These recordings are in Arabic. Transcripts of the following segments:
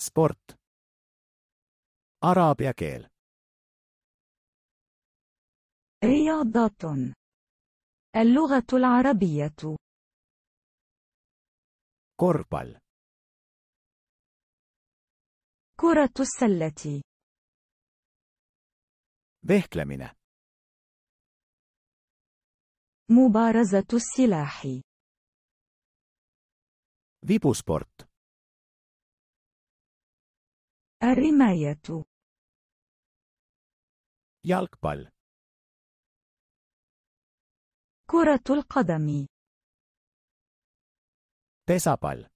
Sport أرابيا كيل رياضة اللغة العربية كوربال كرة السلة بهكلمنا مبارزة السلاح سبورت الرماية يالكبال كرة القدم بيسابال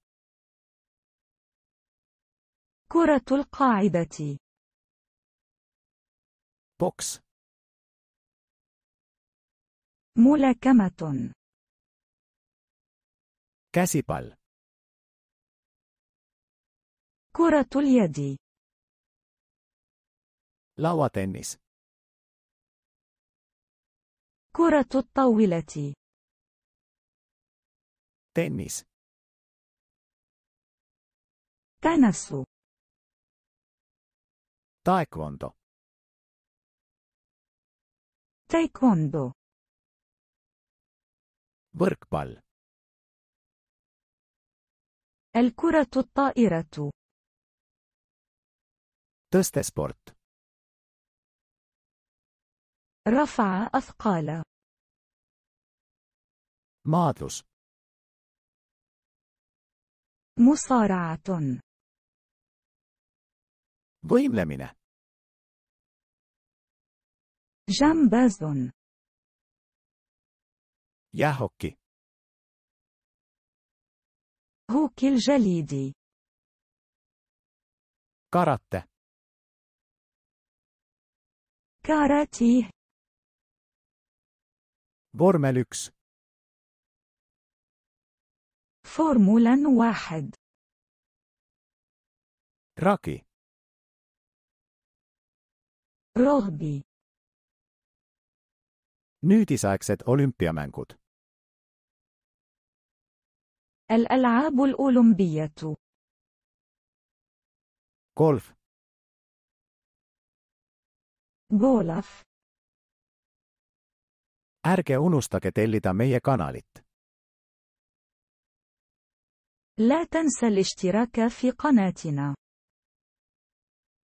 كرة القاعدة بوكس ملاكمة كاسيبال كرة اليد لavatennis كرة الطاولة تنس تنس تايكوندو تايكوندو بركبال الكرة الطائرة تستسبورت رفع أثقال ماثوس مصارعة ضيملمنة جمباز هوكي. هوكي الجليدي كاراتيه كاراتيه Formel 1 فورمولا واحد راكي رغبي Nyytisäiset olympiamänkut. الألعاب الأولمبية golf golf Ärke unustake tellida meie kanalit. لا تنسى الاشتراك في قناتنا.